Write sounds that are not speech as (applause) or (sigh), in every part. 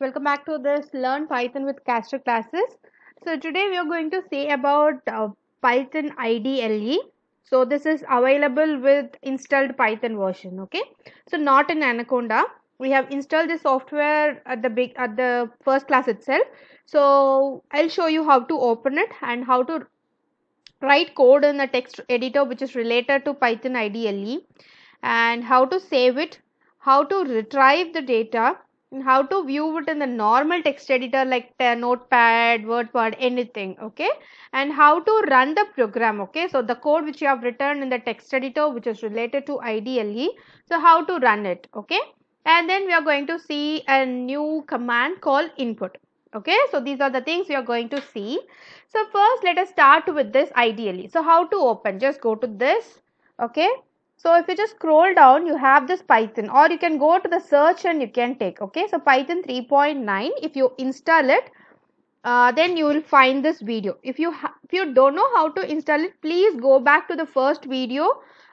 Welcome back to this Learn Python with Castro classes. So today we are going to say about uh, Python IDLE. So this is available with installed Python version. Okay. So not in Anaconda. We have installed the software at the big at the first class itself. So I'll show you how to open it and how to write code in the text editor which is related to Python IDLE and how to save it, how to retrieve the data how to view it in the normal text editor like the notepad wordpad anything okay and how to run the program okay so the code which you have written in the text editor which is related to IDLE so how to run it okay and then we are going to see a new command called input okay so these are the things we are going to see so first let us start with this IDLE so how to open just go to this okay so if you just scroll down, you have this Python or you can go to the search and you can take, okay. So Python 3.9, if you install it, uh, then you will find this video. If you, if you don't know how to install it, please go back to the first video,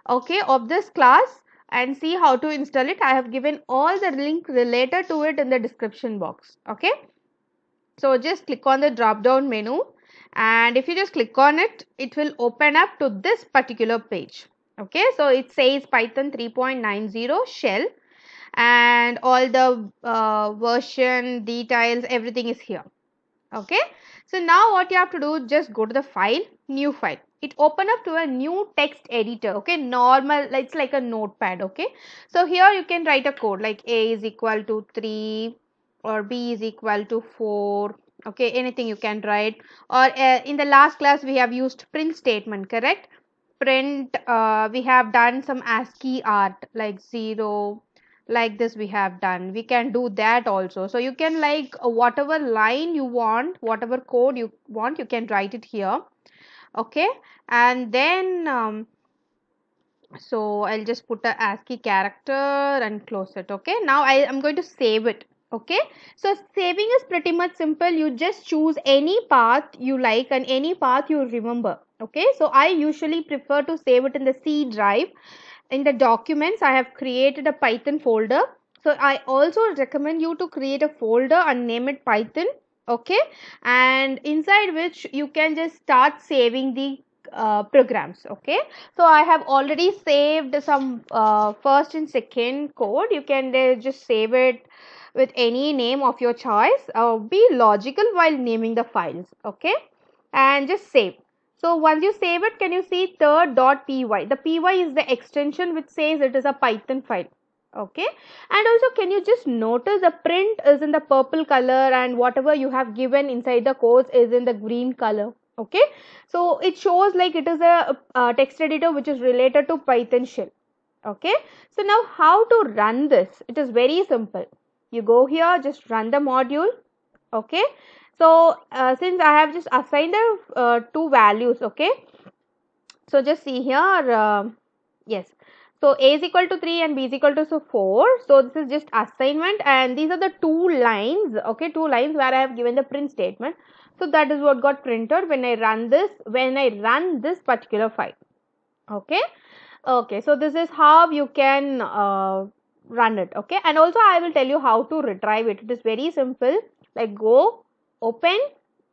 okay, of this class and see how to install it. I have given all the link related to it in the description box, okay. So just click on the drop down menu and if you just click on it, it will open up to this particular page okay so it says python 3.90 shell and all the uh, version details everything is here okay so now what you have to do just go to the file new file it open up to a new text editor okay normal it's like a notepad okay so here you can write a code like a is equal to 3 or b is equal to 4 okay anything you can write or uh, in the last class we have used print statement correct print uh, we have done some ASCII art like zero like this we have done we can do that also so you can like whatever line you want whatever code you want you can write it here okay and then um, so I'll just put a ASCII character and close it okay now I am going to save it okay so saving is pretty much simple you just choose any path you like and any path you remember okay so i usually prefer to save it in the c drive in the documents i have created a python folder so i also recommend you to create a folder and name it python okay and inside which you can just start saving the uh, programs okay so i have already saved some uh, first and second code you can uh, just save it with any name of your choice uh, be logical while naming the files okay and just save so once you save it, can you see third.py? The py is the extension which says it is a Python file. Okay. And also can you just notice the print is in the purple color and whatever you have given inside the code is in the green color. Okay. So it shows like it is a, a text editor which is related to Python shell. Okay. So now how to run this? It is very simple. You go here, just run the module. Okay so uh, since i have just assigned the uh, two values okay so just see here uh, yes so a is equal to 3 and b is equal to so 4 so this is just assignment and these are the two lines okay two lines where i have given the print statement so that is what got printed when i run this when i run this particular file okay okay so this is how you can uh, run it okay and also i will tell you how to retrieve it it is very simple like go open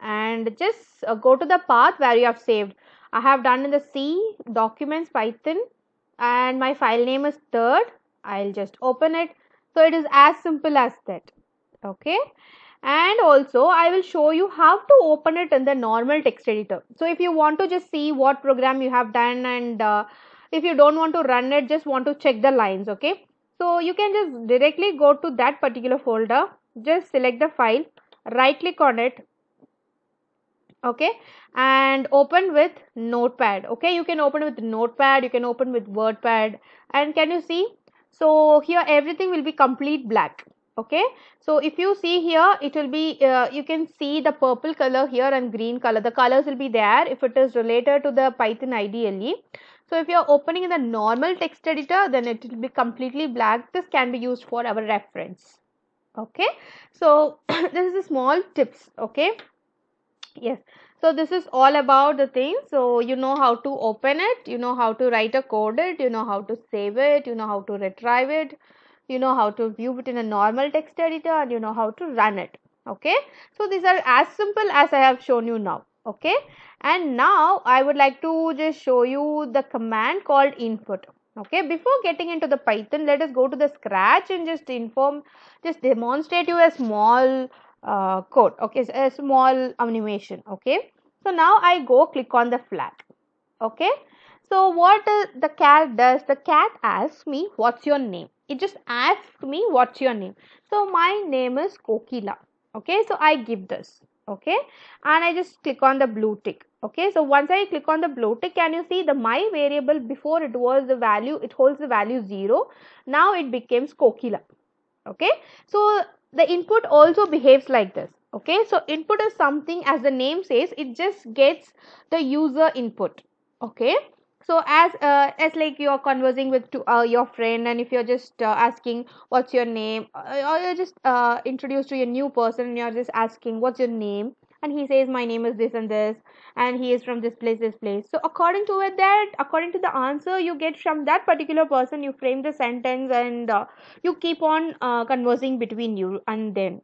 and just uh, go to the path where you have saved. I have done in the C documents Python and my file name is third. I'll just open it. So it is as simple as that. Okay. And also I will show you how to open it in the normal text editor. So if you want to just see what program you have done and uh, if you don't want to run it, just want to check the lines. Okay. So you can just directly go to that particular folder. Just select the file right click on it okay and open with notepad okay you can open with notepad you can open with wordpad and can you see so here everything will be complete black okay so if you see here it will be uh, you can see the purple color here and green color the colors will be there if it is related to the python IDLE so if you are opening in the normal text editor then it will be completely black this can be used for our reference okay so (clears throat) this is a small tips okay yes so this is all about the thing so you know how to open it you know how to write a code it you know how to save it you know how to retrieve it you know how to view it in a normal text editor and you know how to run it okay so these are as simple as i have shown you now okay and now i would like to just show you the command called input okay before getting into the python let us go to the scratch and just inform just demonstrate you a small uh, code okay a small animation okay so now i go click on the flag okay so what the cat does the cat asks me what's your name it just asks me what's your name so my name is kokila okay so i give this okay and i just click on the blue tick okay so once i click on the blue tick can you see the my variable before it was the value it holds the value 0 now it becomes kokila okay so the input also behaves like this okay so input is something as the name says it just gets the user input okay so as uh, as like you are conversing with to, uh, your friend and if you're just uh, asking what's your name or you're just uh, introduced to a new person and you're just asking what's your name and he says my name is this and this and he is from this place this place so according to it that according to the answer you get from that particular person you frame the sentence and uh, you keep on uh, conversing between you and them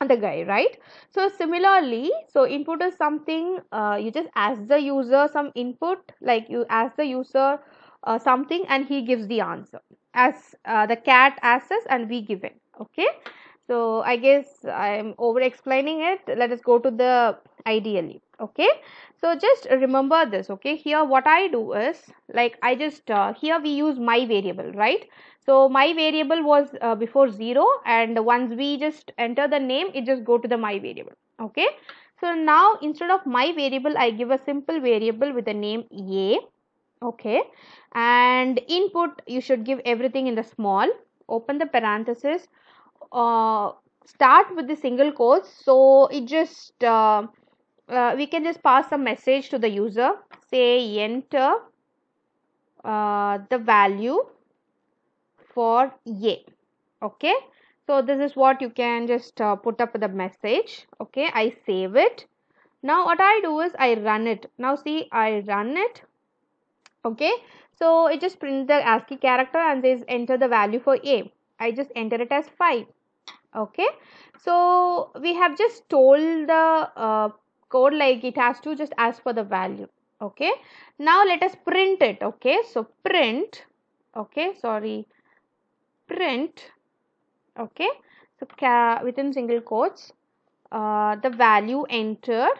and the guy right so similarly so input is something uh, you just ask the user some input like you ask the user uh, something and he gives the answer as uh, the cat asks and we give it okay so I guess I'm over explaining it. Let us go to the ideally. Okay. So just remember this. Okay. Here what I do is like I just uh, here we use my variable, right? So my variable was uh, before zero and once we just enter the name, it just go to the my variable. Okay. So now instead of my variable, I give a simple variable with the name a. Okay. And input, you should give everything in the small. Open the parenthesis uh, start with the single quotes so it just uh, uh, we can just pass a message to the user say enter uh, the value for a okay so this is what you can just uh, put up the message okay i save it now what i do is i run it now see i run it okay so it just prints the ASCII character and says enter the value for a. I just enter it as 5 okay so we have just told the uh, code like it has to just ask for the value okay now let us print it okay so print okay sorry print okay so within single quotes uh, the value entered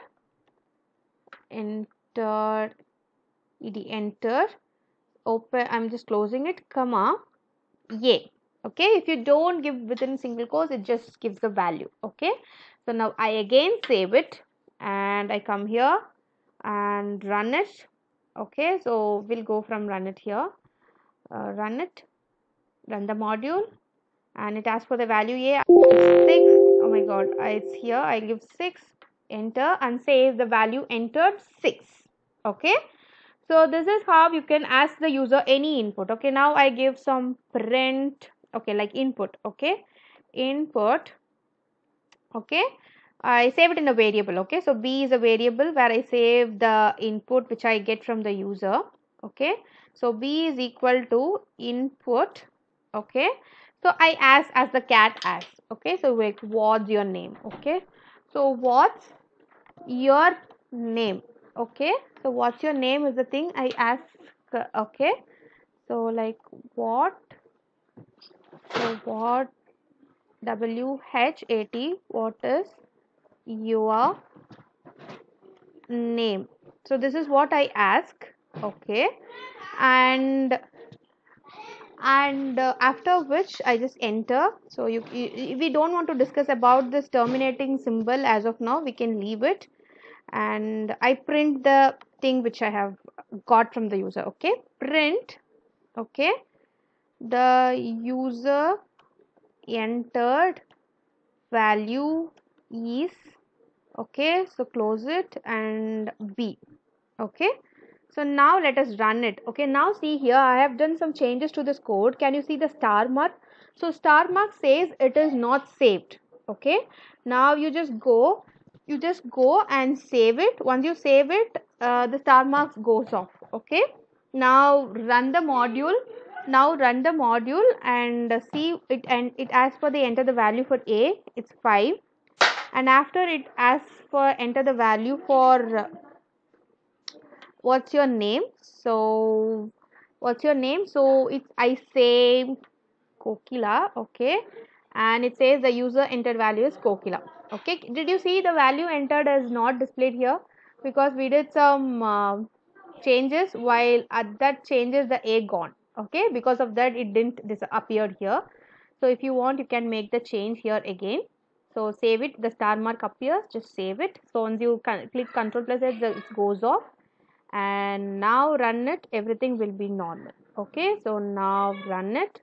enter ed enter open i'm just closing it comma yeah okay if you don't give within single quotes it just gives the value okay so now i again save it and i come here and run it okay so we'll go from run it here uh, run it run the module and it asks for the value a six oh my god uh, it's here i give six enter and says the value entered six okay so this is how you can ask the user any input okay now i give some print okay like input okay input okay I save it in a variable okay so b is a variable where I save the input which I get from the user okay so b is equal to input okay so I ask as the cat asks okay so like what's your name okay so what's your name okay so what's your name is the thing I ask okay so like what so what WHAT what is your name? So this is what I ask. Okay. And and uh, after which I just enter. So you, you, we don't want to discuss about this terminating symbol as of now. We can leave it, and I print the thing which I have got from the user. Okay, print. Okay, the user entered value is okay so close it and b okay so now let us run it okay now see here i have done some changes to this code can you see the star mark so star mark says it is not saved okay now you just go you just go and save it once you save it uh, the star mark goes off okay now run the module now run the module and see it and it asks for the enter the value for a it's 5 and after it asks for enter the value for uh, what's your name so what's your name so it's i say kokila okay and it says the user entered value is kokila okay did you see the value entered is not displayed here because we did some uh, changes while at that changes the a gone okay because of that it didn't disappear here so if you want you can make the change here again so save it the star mark appears just save it so once you click control plus it, it goes off and now run it everything will be normal okay so now run it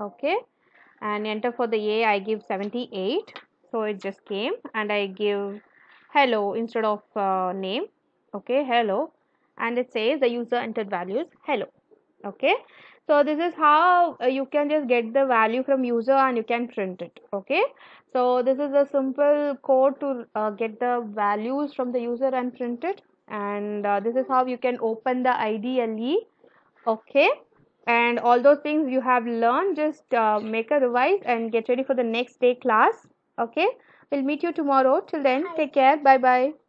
okay and enter for the a i give 78 so it just came and i give hello instead of uh, name okay hello and it says the user entered values hello okay so this is how uh, you can just get the value from user and you can print it okay so this is a simple code to uh, get the values from the user and print it and uh, this is how you can open the IDLE okay and all those things you have learned just uh, make a revise and get ready for the next day class okay we'll meet you tomorrow till then take care bye bye